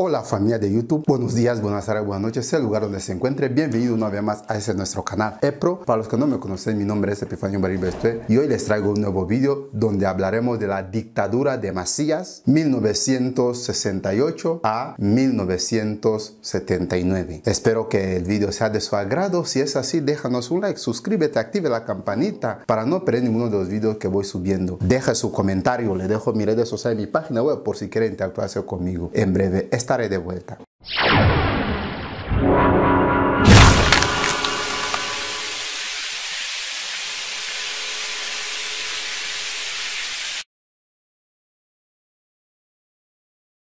Hola familia de YouTube, buenos días, buenas tardes, buenas noches, sea el lugar donde se encuentre, bienvenido una vez más a ese nuestro canal EPRO. Para los que no me conocen, mi nombre es Epifanio Baribe y hoy les traigo un nuevo vídeo donde hablaremos de la dictadura de Macías 1968 a 1979. Espero que el vídeo sea de su agrado, si es así déjanos un like, suscríbete, active la campanita para no perder ninguno de los vídeos que voy subiendo. Deja su comentario, le dejo mis redes sociales, mi página web por si quieren interactuarse conmigo. En breve, este estaré de vuelta.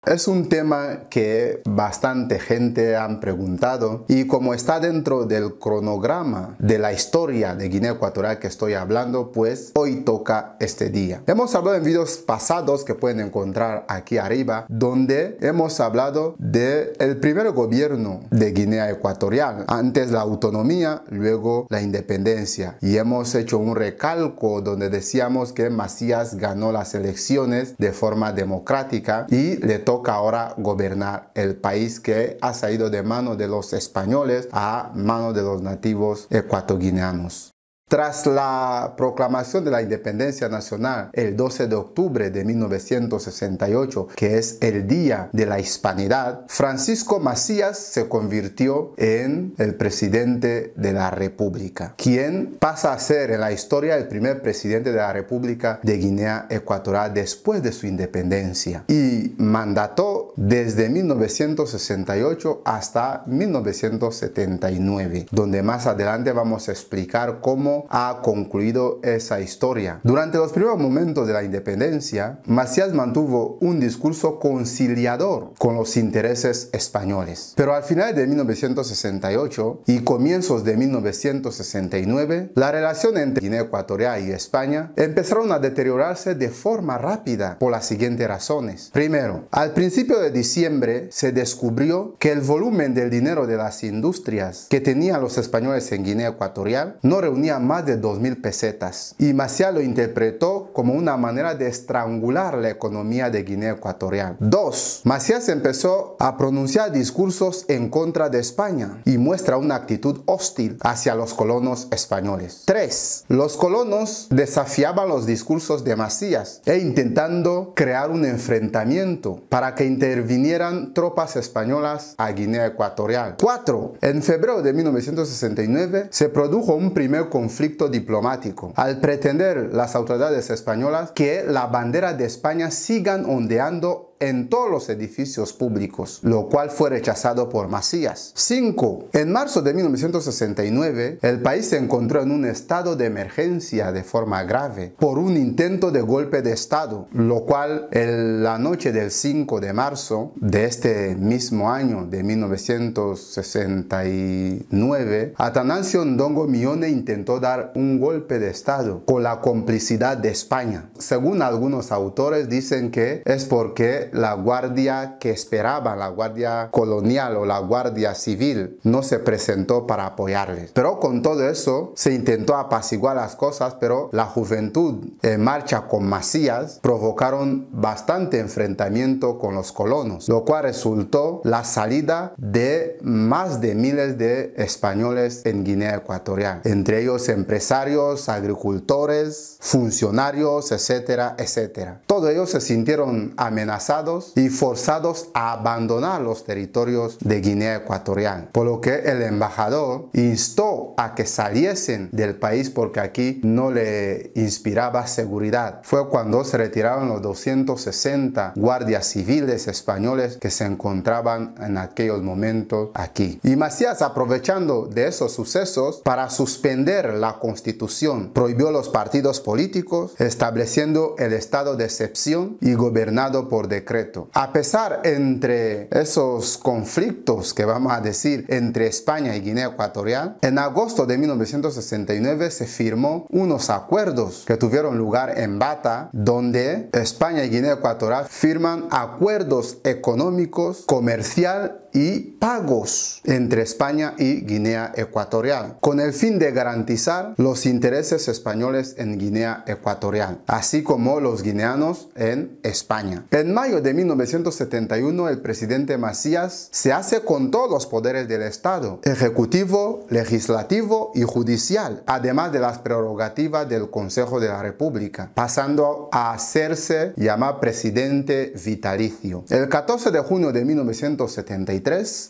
Es un tema que bastante gente han preguntado y como está dentro del cronograma de la historia de Guinea Ecuatorial que estoy hablando, pues hoy toca este día. Hemos hablado en vídeos pasados que pueden encontrar aquí arriba, donde hemos hablado de el primer gobierno de Guinea Ecuatorial, antes la autonomía, luego la independencia. Y hemos hecho un recalco donde decíamos que Macías ganó las elecciones de forma democrática y le toca toca ahora gobernar el país que ha salido de manos de los españoles a manos de los nativos ecuatoguineanos. Tras la proclamación de la independencia nacional el 12 de octubre de 1968, que es el Día de la Hispanidad, Francisco Macías se convirtió en el presidente de la República, quien pasa a ser en la historia el primer presidente de la República de Guinea Ecuatorial después de su independencia y mandató desde 1968 hasta 1979, donde más adelante vamos a explicar cómo ha concluido esa historia. Durante los primeros momentos de la independencia, Macías mantuvo un discurso conciliador con los intereses españoles. Pero al final de 1968 y comienzos de 1969, la relación entre Guinea Ecuatorial y España empezaron a deteriorarse de forma rápida por las siguientes razones. Primero, al principio de diciembre se descubrió que el volumen del dinero de las industrias que tenían los españoles en Guinea Ecuatorial no reunía más de 2.000 pesetas. Y Macías lo interpretó como una manera de estrangular la economía de Guinea Ecuatorial. 2. Macías empezó a pronunciar discursos en contra de España y muestra una actitud hostil hacia los colonos españoles. 3. Los colonos desafiaban los discursos de Macías e intentando crear un enfrentamiento para que intervinieran tropas españolas a Guinea Ecuatorial. 4. En febrero de 1969 se produjo un primer conflicto conflicto diplomático, al pretender las autoridades españolas que la bandera de España sigan ondeando en todos los edificios públicos, lo cual fue rechazado por Macías. 5. En marzo de 1969, el país se encontró en un estado de emergencia de forma grave por un intento de golpe de Estado, lo cual en la noche del 5 de marzo de este mismo año de 1969, Atanasio Ndongo Mione intentó dar un golpe de Estado con la complicidad de España. Según algunos autores dicen que es porque la guardia que esperaban la guardia colonial o la guardia civil, no se presentó para apoyarles. Pero con todo eso se intentó apaciguar las cosas, pero la juventud en marcha con Macías provocaron bastante enfrentamiento con los colonos, lo cual resultó la salida de más de miles de españoles en Guinea Ecuatorial, entre ellos empresarios, agricultores, funcionarios, etcétera, etcétera. Todos ellos se sintieron amenazados y forzados a abandonar los territorios de Guinea Ecuatorial, por lo que el embajador instó a que saliesen del país porque aquí no le inspiraba seguridad. Fue cuando se retiraron los 260 guardias civiles españoles que se encontraban en aquellos momentos aquí. Y Macías aprovechando de esos sucesos para suspender la constitución, prohibió los partidos políticos, estableciendo el estado de excepción y gobernado por decreto a pesar entre esos conflictos que vamos a decir entre España y Guinea Ecuatorial, en agosto de 1969 se firmó unos acuerdos que tuvieron lugar en Bata, donde España y Guinea Ecuatorial firman acuerdos económicos, comercial y pagos entre España y Guinea Ecuatorial, con el fin de garantizar los intereses españoles en Guinea Ecuatorial, así como los guineanos en España. En mayo de 1971, el presidente Macías se hace con todos los poderes del Estado, ejecutivo, legislativo y judicial, además de las prerrogativas del Consejo de la República, pasando a hacerse llamar presidente vitalicio. El 14 de junio de 1972,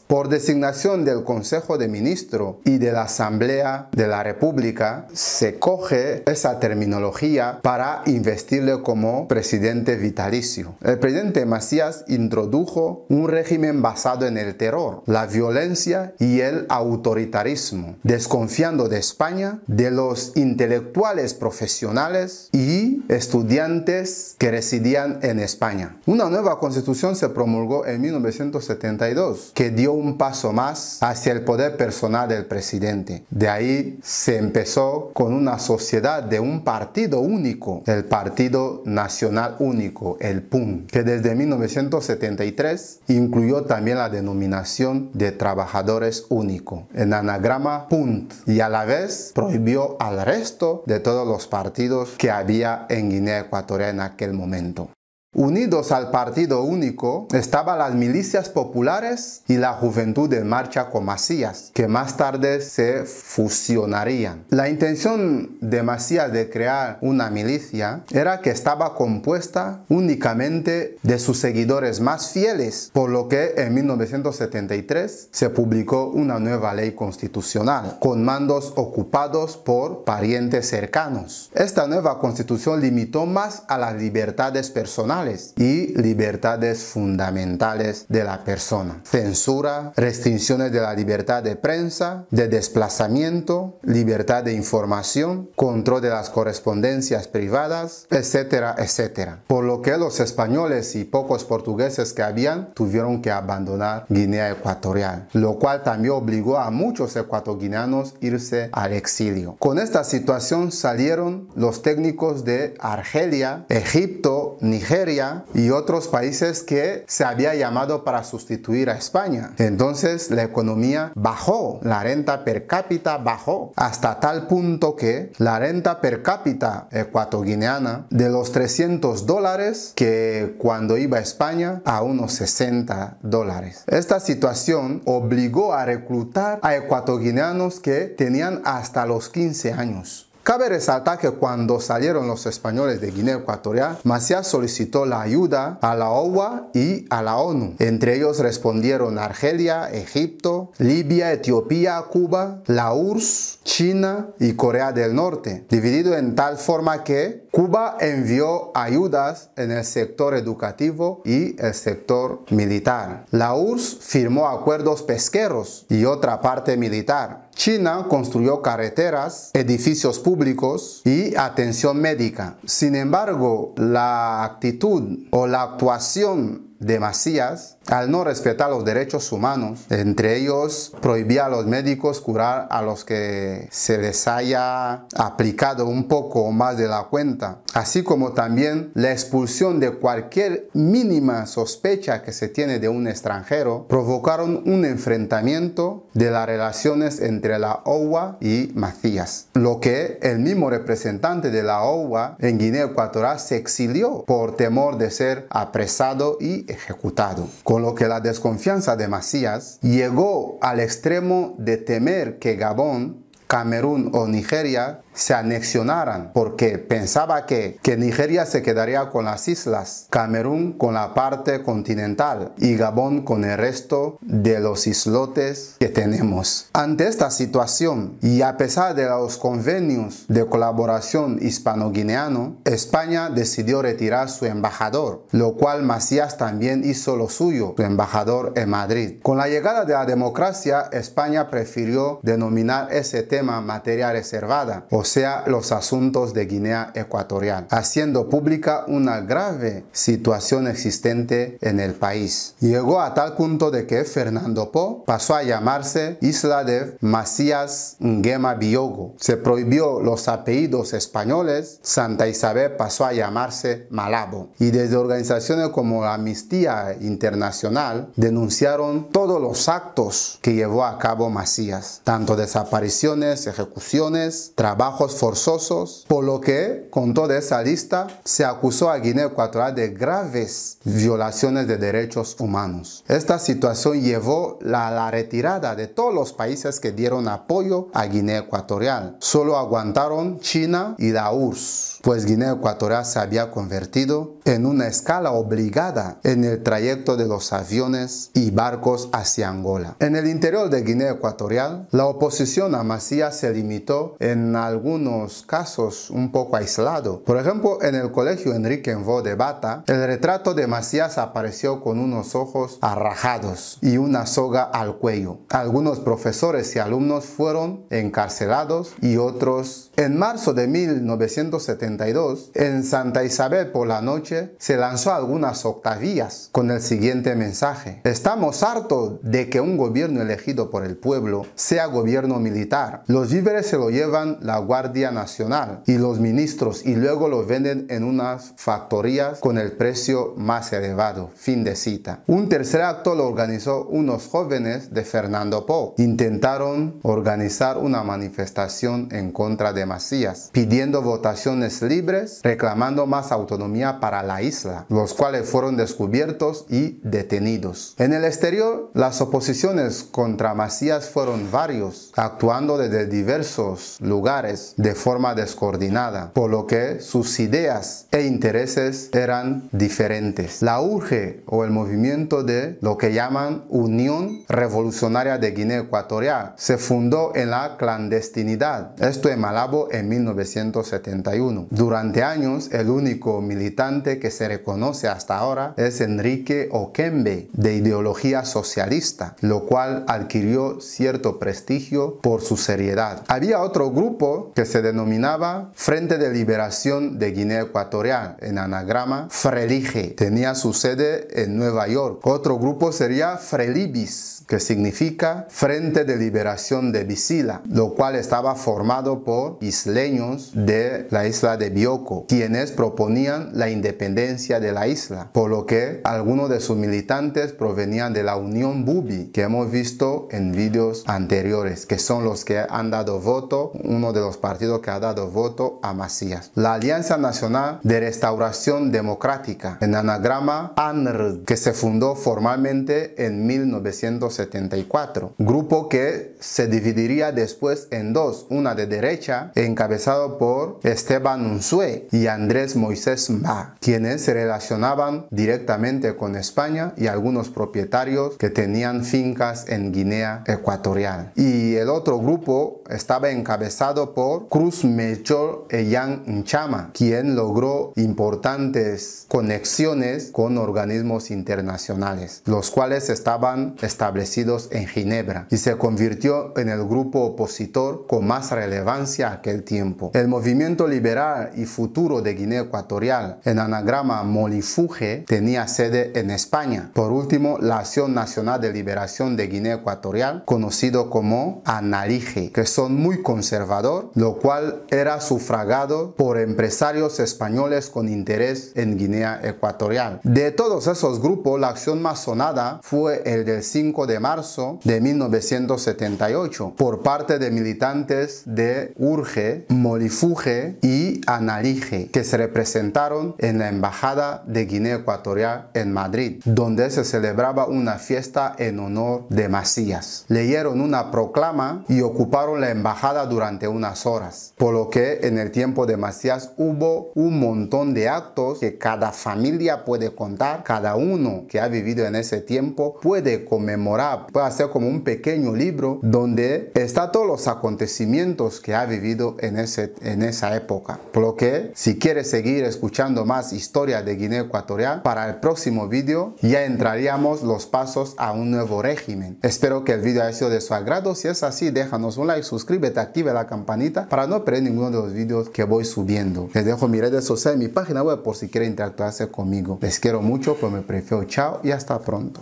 por designación del Consejo de Ministros y de la Asamblea de la República, se coge esa terminología para investirle como presidente vitalicio. El presidente Macías introdujo un régimen basado en el terror, la violencia y el autoritarismo, desconfiando de España, de los intelectuales profesionales y estudiantes que residían en España. Una nueva constitución se promulgó en 1972 que dio un paso más hacia el poder personal del presidente. De ahí se empezó con una sociedad de un partido único, el Partido Nacional Único, el PUN, que desde 1973 incluyó también la denominación de Trabajadores Único, en anagrama PUNT, y a la vez prohibió al resto de todos los partidos que había en Guinea Ecuatorial en aquel momento. Unidos al Partido Único estaban las milicias populares y la Juventud en Marcha con Macías, que más tarde se fusionarían. La intención de Macías de crear una milicia era que estaba compuesta únicamente de sus seguidores más fieles, por lo que en 1973 se publicó una nueva ley constitucional con mandos ocupados por parientes cercanos. Esta nueva constitución limitó más a las libertades personales y libertades fundamentales de la persona. Censura, restricciones de la libertad de prensa, de desplazamiento, libertad de información, control de las correspondencias privadas, etcétera, etcétera. Por lo que los españoles y pocos portugueses que habían tuvieron que abandonar Guinea Ecuatorial, lo cual también obligó a muchos ecuatoguineanos irse al exilio. Con esta situación salieron los técnicos de Argelia, Egipto, Nigeria, y otros países que se había llamado para sustituir a España. Entonces la economía bajó, la renta per cápita bajó, hasta tal punto que la renta per cápita ecuatoguineana de los 300 dólares que cuando iba a España a unos 60 dólares. Esta situación obligó a reclutar a ecuatoguineanos que tenían hasta los 15 años. Cabe resaltar que cuando salieron los españoles de Guinea Ecuatorial, Macías solicitó la ayuda a la OUA y a la ONU. Entre ellos respondieron Argelia, Egipto, Libia, Etiopía, Cuba, la URSS, China y Corea del Norte, dividido en tal forma que Cuba envió ayudas en el sector educativo y el sector militar. La URSS firmó acuerdos pesqueros y otra parte militar. China construyó carreteras, edificios públicos y atención médica. Sin embargo, la actitud o la actuación Macías al no respetar los derechos humanos. Entre ellos, prohibía a los médicos curar a los que se les haya aplicado un poco más de la cuenta, así como también la expulsión de cualquier mínima sospecha que se tiene de un extranjero, provocaron un enfrentamiento de las relaciones entre la OUA y Macías, lo que el mismo representante de la OUA en Guinea Ecuatorial se exilió por temor de ser apresado y ejecutado. Con lo que la desconfianza de Macías llegó al extremo de temer que Gabón, Camerún o Nigeria se anexionaran porque pensaba que, Nigeria se quedaría con las islas, Camerún con la parte continental y Gabón con el resto de los islotes que tenemos. Ante esta situación y a pesar de los convenios de colaboración hispano-guineano, España decidió retirar su embajador, lo cual Macías también hizo lo suyo, su embajador en Madrid. Con la llegada de la democracia, España prefirió denominar ese tema materia reservada o sea, los asuntos de Guinea Ecuatorial, haciendo pública una grave situación existente en el país. Llegó a tal punto de que Fernando Po pasó a llamarse Isla de Macías Nguema Biogo. Se prohibió los apellidos españoles, Santa Isabel pasó a llamarse Malabo. Y desde organizaciones como la Amnistía Internacional denunciaron todos los actos que llevó a cabo Macías, tanto desapariciones, ejecuciones, trabajo forzosos, por lo que, con toda esa lista, se acusó a Guinea Ecuatorial de graves violaciones de derechos humanos. Esta situación llevó a la retirada de todos los países que dieron apoyo a Guinea Ecuatorial. Solo aguantaron China y la URSS, pues Guinea Ecuatorial se había convertido en una escala obligada en el trayecto de los aviones y barcos hacia Angola. En el interior de Guinea Ecuatorial, la oposición a Macías se limitó en algunos casos un poco aislado. Por ejemplo, en el colegio Enrique Envo de Bata, el retrato de Macías apareció con unos ojos arrajados y una soga al cuello. Algunos profesores y alumnos fueron encarcelados y otros. En marzo de 1972, en Santa Isabel por la noche, se lanzó algunas octavías con el siguiente mensaje. Estamos hartos de que un gobierno elegido por el pueblo sea gobierno militar. Los víveres se lo llevan la Guardia Nacional y los ministros y luego lo venden en unas factorías con el precio más elevado. Fin de cita. Un tercer acto lo organizó unos jóvenes de Fernando Po. Intentaron organizar una manifestación en contra de Macías, pidiendo votaciones libres, reclamando más autonomía para la isla, los cuales fueron descubiertos y detenidos. En el exterior, las oposiciones contra Macías fueron varios, actuando desde diversos lugares de forma descoordinada, por lo que sus ideas e intereses eran diferentes. La urge o el movimiento de lo que llaman Unión Revolucionaria de Guinea Ecuatorial se fundó en la clandestinidad, esto en Malabo en 1971. Durante años, el único militante que se reconoce hasta ahora es Enrique Oquembe de ideología socialista, lo cual adquirió cierto prestigio por su seriedad. Había otro grupo que se denominaba Frente de Liberación de Guinea Ecuatorial, en anagrama Frelige. Tenía su sede en Nueva York. Otro grupo sería Frelibis, que significa Frente de Liberación de Visila, lo cual estaba formado por isleños de la isla de Bioko, quienes proponían la independencia de la isla, por lo que algunos de sus militantes provenían de la Unión Bubi, que hemos visto en vídeos anteriores, que son los que han dado voto, uno de los partido que ha dado voto a Macías. La Alianza Nacional de Restauración Democrática, en anagrama ANRD, que se fundó formalmente en 1974, grupo que se dividiría después en dos, una de derecha, encabezado por Esteban Unzué y Andrés Moisés Mba, quienes se relacionaban directamente con España y algunos propietarios que tenían fincas en Guinea Ecuatorial. Y el otro grupo estaba encabezado por Cruz Cruz Melchor Yang Chama, quien logró importantes conexiones con organismos internacionales, los cuales estaban establecidos en Ginebra y se convirtió en el grupo opositor con más relevancia aquel tiempo. El movimiento liberal y futuro de Guinea Ecuatorial, en anagrama Molifuge, tenía sede en España. Por último, la Acción Nacional de Liberación de Guinea Ecuatorial, conocido como Analige, que son muy conservadores, lo cual era sufragado por empresarios españoles con interés en Guinea Ecuatorial. De todos esos grupos, la acción más sonada fue el del 5 de marzo de 1978 por parte de militantes de Urge, Molifuge y Analige, que se representaron en la Embajada de Guinea Ecuatorial en Madrid, donde se celebraba una fiesta en honor de Macías. Leyeron una proclama y ocuparon la embajada durante unas horas, por lo que en el tiempo de Macías hubo un montón de actos que cada familia puede contar, cada uno que ha vivido en ese tiempo puede conmemorar, puede hacer como un pequeño libro donde está todos los acontecimientos que ha vivido en, ese, en esa época. Por lo que si quieres seguir escuchando más historia de Guinea Ecuatorial, para el próximo vídeo ya entraríamos los pasos a un nuevo régimen. Espero que el vídeo haya sido de su agrado. Si es así, déjanos un like, suscríbete, activa la campanita para no perder ninguno de los vídeos que voy subiendo. Les dejo mis redes sociales, mi página web por si quieren interactuarse conmigo. Les quiero mucho, pues me prefiero. Chao y hasta pronto.